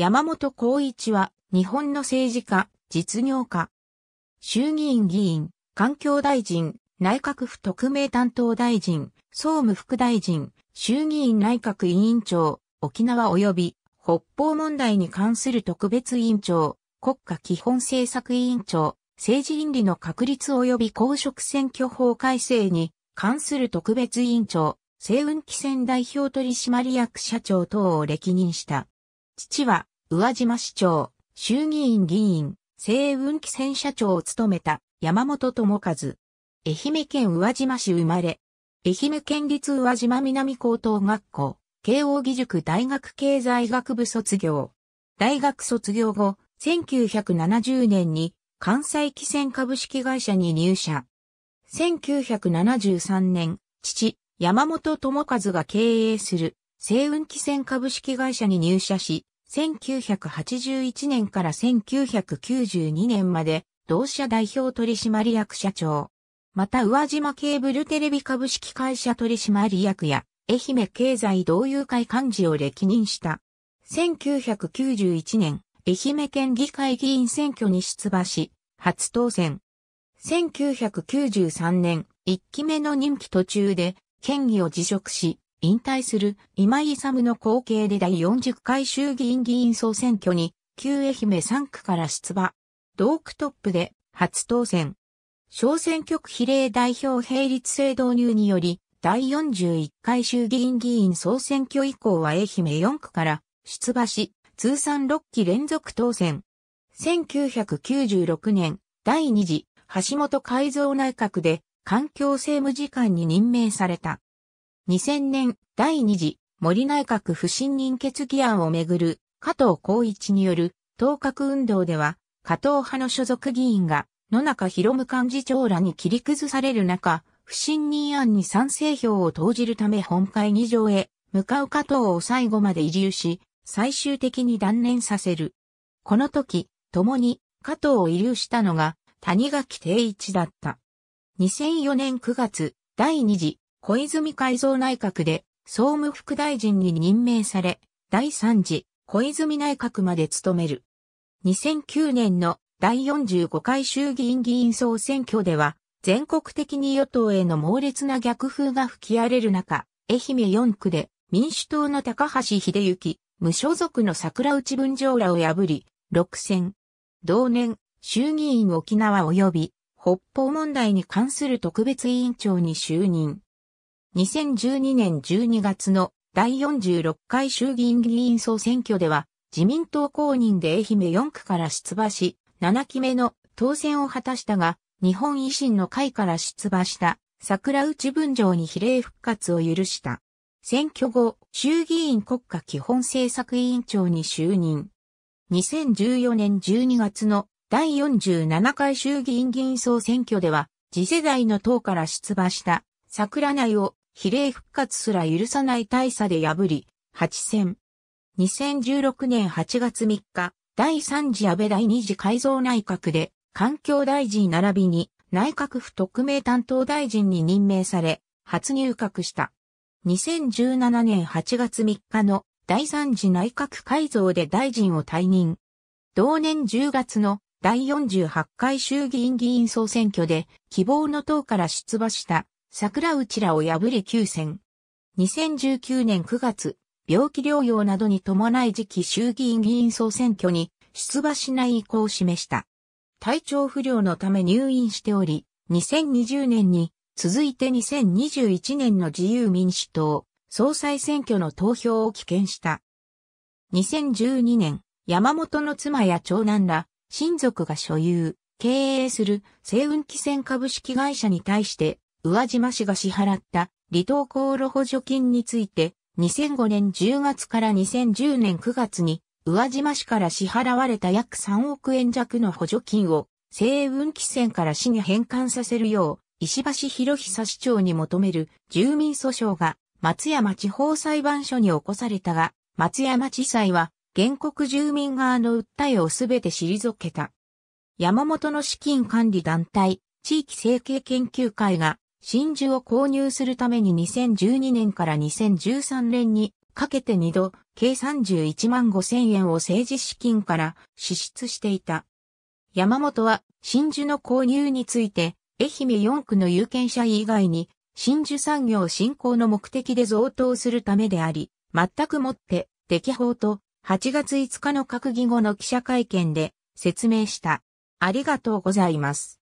山本孝一は日本の政治家、実業家、衆議院議員、環境大臣、内閣府特命担当大臣、総務副大臣、衆議院内閣委員長、沖縄及び北方問題に関する特別委員長、国家基本政策委員長、政治倫理の確立及び公職選挙法改正に関する特別委員長、政運機船代表取締役社長等を歴任した。父は、宇和島市長、衆議院議員、西運汽船社長を務めた山本智和。愛媛県宇和島市生まれ。愛媛県立宇和島南高等学校、慶応義塾大学経済学部卒業。大学卒業後、1970年に関西汽船株式会社に入社。1973年、父、山本智和が経営する西雲汽船株式会社に入社し、1981年から1992年まで、同社代表取締役社長。また、宇和島ケーブルテレビ株式会社取締役や、愛媛経済同友会幹事を歴任した。1991年、愛媛県議会議員選挙に出馬し、初当選。1993年、1期目の任期途中で、県議を辞職し、引退する今井勇の後継で第40回衆議院議員総選挙に旧愛媛3区から出馬。同区トップで初当選。小選挙区比例代表並立制導入により、第41回衆議院議員総選挙以降は愛媛4区から出馬し、通算6期連続当選。1996年、第2次橋本改造内閣で環境政務次官に任命された。2000年第2次森内閣不信任決議案をめぐる加藤光一による当格運動では加藤派の所属議員が野中博文幹事長らに切り崩される中、不信任案に賛成票を投じるため本会議場へ向かう加藤を最後まで移留し、最終的に断念させる。この時、共に加藤を移留したのが谷垣定一だった。2004年9月、第2次小泉改造内閣で総務副大臣に任命され、第3次小泉内閣まで務める。2009年の第45回衆議院議員総選挙では、全国的に与党への猛烈な逆風が吹き荒れる中、愛媛4区で民主党の高橋秀幸、無所属の桜内文章らを破り、6選。同年、衆議院沖縄及び北方問題に関する特別委員長に就任。2012年12月の第46回衆議院議員総選挙では、自民党公認で愛媛4区から出馬し、7期目の当選を果たしたが、日本維新の会から出馬した桜内文城に比例復活を許した。選挙後、衆議院国家基本政策委員長に就任。2014年12月の第47回衆議院議員総選挙では、次世代の党から出馬した桜内を比例復活すら許さない大差で破り、8戦。2016年8月3日、第3次安倍第2次改造内閣で、環境大臣並びに内閣府特命担当大臣に任命され、初入閣した。2017年8月3日の第3次内閣改造で大臣を退任。同年10月の第48回衆議院議員総選挙で希望の党から出馬した桜内らを破り休戦。2019年9月、病気療養などに伴い次期衆議院議員総選挙に出馬しない意向を示した。体調不良のため入院しており、2020年に続いて2021年の自由民主党総裁選挙の投票を棄権した。2012年、山本の妻や長男ら親族が所有、経営する星雲汽船株式会社に対して宇和島市が支払った離島航路補助金について、2005年10月から2010年9月に、宇和島市から支払われた約3億円弱の補助金を、西運汽船から市に返還させるよう、石橋博久市長に求める住民訴訟が、松山地方裁判所に起こされたが、松山地裁は、原告住民側の訴えをすべて退けた。山本の資金管理団体、地域整形研究会が真珠を購入するために2012年から2013年にかけて2度、計31万5千円を政治資金から支出していた。山本は真珠の購入について、愛媛4区の有権者以外に、真珠産業振興の目的で贈答するためであり、全くもって、適法と8月5日の閣議後の記者会見で説明した。ありがとうございます。